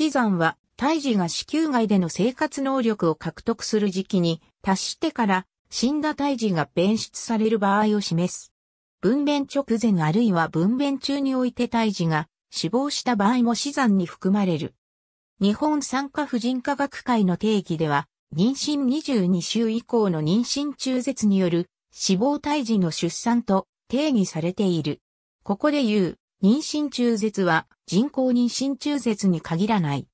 死産は、胎児が子宮外での生活能力を獲得する時期に達してから死んだ胎児が便出される場合を示す。分娩直前あるいは分娩中において胎児が死亡した場合も死産に含まれる。日本産科婦人科学会の定義では、妊娠22週以降の妊娠中絶による死亡胎児の出産と定義されている。ここで言う妊娠中絶は人工妊娠中絶に限らない。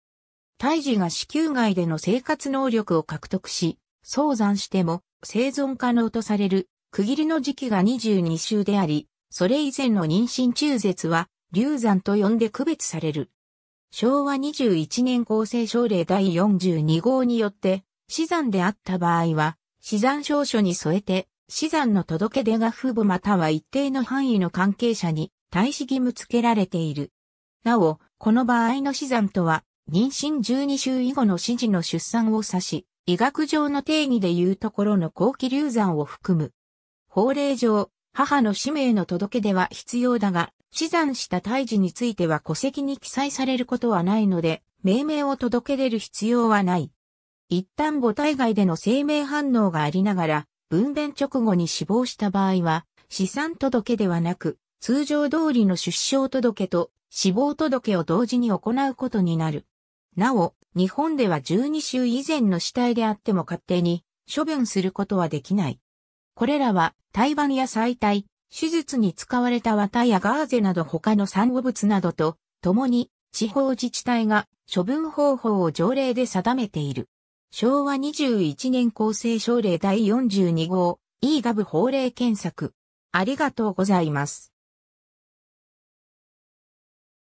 胎児が子宮外での生活能力を獲得し、早産しても生存可能とされる区切りの時期が22週であり、それ以前の妊娠中絶は流産と呼んで区別される。昭和21年厚生省令第42号によって、死産であった場合は、死産証書に添えて、死産の届け出が父母または一定の範囲の関係者に大し義務付けられている。なお、この場合の死産とは、妊娠12週以後の指示の出産を指し、医学上の定義でいうところの後期流産を含む。法令上、母の氏名の届け出は必要だが、死産した胎児については戸籍に記載されることはないので、命名を届け出る必要はない。一旦母体外での生命反応がありながら、分娩直後に死亡した場合は、死産届ではなく、通常通りの出生届と死亡届を同時に行うことになる。なお、日本では12週以前の死体であっても勝手に処分することはできない。これらは、胎盤や再体、手術に使われた綿やガーゼなど他の産後物などと、共に地方自治体が処分方法を条例で定めている。昭和21年厚生省令第42号 E ガブ法令検索。ありがとうございます。